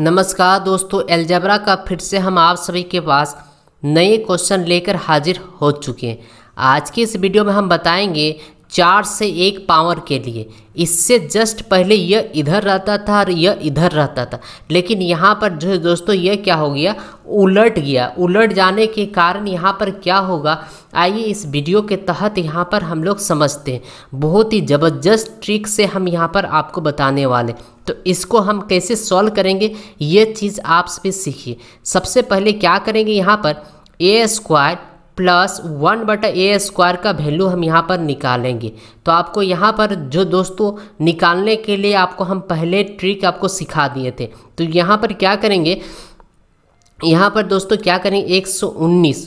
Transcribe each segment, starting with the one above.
नमस्कार दोस्तों एल्जबरा का फिर से हम आप सभी के पास नए क्वेश्चन लेकर हाजिर हो चुके हैं आज की इस वीडियो में हम बताएंगे चार से एक पावर के लिए इससे जस्ट पहले यह इधर रहता था और यह इधर रहता था लेकिन यहाँ पर जो दोस्तों यह क्या हो गया उलट गया उलट जाने के कारण यहाँ पर क्या होगा आइए इस वीडियो के तहत यहाँ पर हम लोग समझते हैं बहुत ही ज़बरदस्त ट्रिक से हम यहाँ पर आपको बताने वाले तो इसको हम कैसे सॉल्व करेंगे ये चीज़ आप भी सीखिए सबसे पहले क्या करेंगे यहाँ पर ए स्क्वायर प्लस वन बटा ए स्क्वायर का वैल्यू हम यहाँ पर निकालेंगे तो आपको यहाँ पर जो दोस्तों निकालने के लिए आपको हम पहले ट्रिक आपको सिखा दिए थे तो यहाँ पर क्या करेंगे यहाँ पर दोस्तों क्या करेंगे 119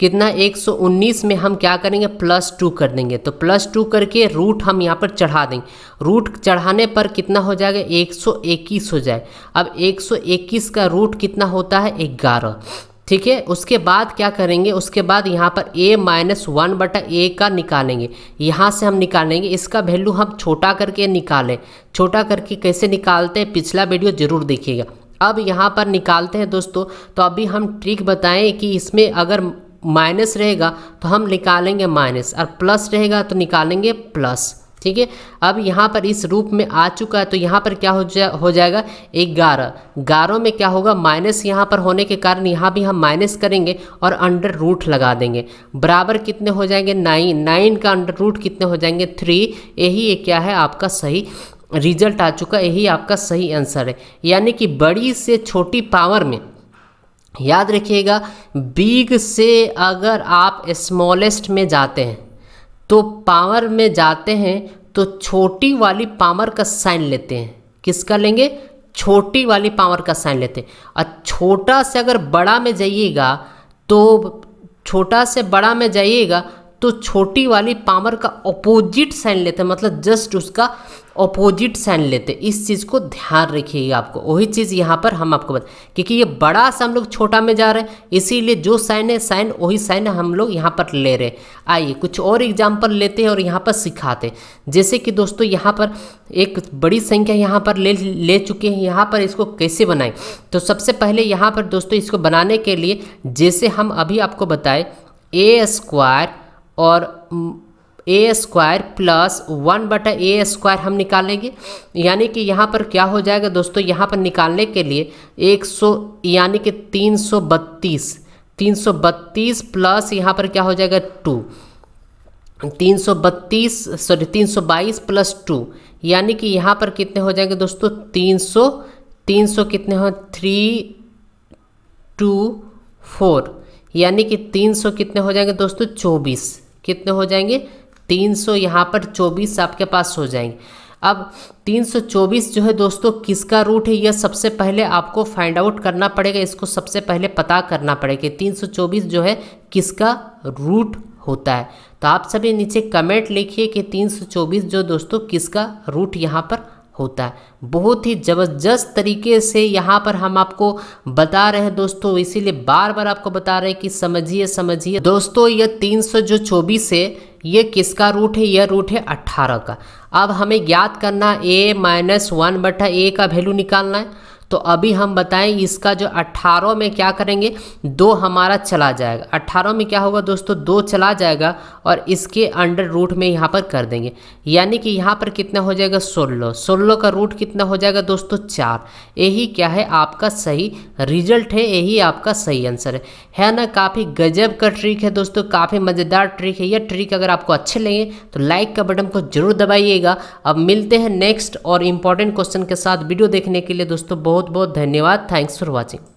कितना 119 में हम क्या करेंगे प्लस टू कर देंगे तो प्लस टू करके रूट हम यहाँ पर चढ़ा देंगे रूट चढ़ाने पर कितना हो जाएगा एक हो जाए अब एक का रूट कितना होता है ग्यारह ठीक है उसके बाद क्या करेंगे उसके बाद यहाँ पर a माइनस वन बटा ए का निकालेंगे यहाँ से हम निकालेंगे इसका वैल्यू हम छोटा करके निकालें छोटा करके कैसे निकालते हैं पिछला वीडियो ज़रूर देखिएगा अब यहाँ पर निकालते हैं दोस्तों तो अभी हम ट्रिक बताएं कि इसमें अगर माइनस रहेगा तो हम निकालेंगे माइनस और प्लस रहेगा तो निकालेंगे प्लस ठीक है अब यहाँ पर इस रूप में आ चुका है तो यहाँ पर क्या हो जा हो जाएगा ग्यारह ग्यारह में क्या होगा माइनस यहाँ पर होने के कारण यहाँ भी हम माइनस करेंगे और अंडर रूट लगा देंगे बराबर कितने हो जाएंगे नाइन नाइन का अंडर रूट कितने हो जाएंगे थ्री यही क्या है आपका सही रिजल्ट आ चुका यही आपका सही आंसर है यानी कि बड़ी से छोटी पावर में याद रखिएगा बिग से अगर आप स्मॉलेस्ट में जाते हैं तो पावर में जाते हैं तो छोटी वाली पावर का साइन लेते हैं किसका लेंगे छोटी वाली पावर का साइन लेते हैं और छोटा से अगर बड़ा में जाइएगा तो छोटा से बड़ा में जाइएगा तो छोटी वाली पामर का अपोजिट साइन लेते हैं मतलब जस्ट उसका अपोजिट साइन लेते हैं इस चीज़ को ध्यान रखिएगा आपको वही चीज़ यहाँ पर हम आपको बता क्योंकि ये बड़ा सा हम लोग छोटा में जा रहे हैं इसीलिए जो साइन है साइन वही साइन हम लोग यहाँ पर ले रहे हैं आइए कुछ और एग्जाम्पल लेते हैं और यहाँ पर सिखाते हैं जैसे कि दोस्तों यहाँ पर एक बड़ी संख्या यहाँ पर ले ले चुके हैं यहाँ पर इसको कैसे बनाएं तो सबसे पहले यहाँ पर दोस्तों इसको बनाने के लिए जैसे हम अभी आपको बताए ए स्क्वायर और ए स्क्वायर प्लस वन बटा ए स्क्वायर हम निकालेंगे यानी कि यहाँ पर क्या हो जाएगा दोस्तों यहाँ पर निकालने के लिए एक सौ यानी कि तीन तीन सौ बत्तीस सौ बत्तीस प्लस यहाँ पर क्या हो जाएगा टू तीन सौ बत्तीस सॉरी तीन सौ बाईस प्लस टू यानी कि यहाँ पर कितने हो जाएंगे दोस्तों तीन सौ तीन सौ कितने हो थ्री टू फोर यानी कि तीन सौ कितने हो जाएंगे दोस्तों चौबीस कितने हो जाएंगे 300 सौ यहाँ पर 24 आपके पास हो जाएंगे अब 324 जो है दोस्तों किसका रूट है यह सबसे पहले आपको फाइंड आउट करना पड़ेगा इसको सबसे पहले पता करना पड़ेगा तीन सौ जो है किसका रूट होता है तो आप सभी नीचे कमेंट लिखिए कि 324 जो दोस्तों किसका रूट यहाँ पर होता है बहुत ही ज़बरदस्त तरीके से यहाँ पर हम आपको बता रहे हैं दोस्तों इसीलिए बार बार आपको बता रहे हैं कि समझिए समझिए दोस्तों यह तीन सौ जो चौबीस है ये किसका रूट है यह रूट है अट्ठारह का अब हमें ज्ञात करना ए माइनस वन बटा ए का वैल्यू निकालना है तो अभी हम बताएं इसका जो 18 में क्या करेंगे दो हमारा चला जाएगा 18 में क्या होगा दोस्तों दो चला जाएगा और इसके अंडर रूट में यहाँ पर कर देंगे यानी कि यहाँ पर कितना हो जाएगा सोलह सोलह का रूट कितना हो जाएगा दोस्तों चार यही क्या है आपका सही रिजल्ट है यही आपका सही आंसर है है ना काफ़ी गजब का ट्रिक है दोस्तों काफ़ी मज़ेदार ट्रिक है यह ट्रिक अगर आपको अच्छे लगे तो लाइक का बटन को जरूर दबाइएगा अब मिलते हैं नेक्स्ट और इम्पॉर्टेंट क्वेश्चन के साथ वीडियो देखने के लिए दोस्तों बहुत बहुत बहुत धन्यवाद थैंक्स फॉर वॉचिंग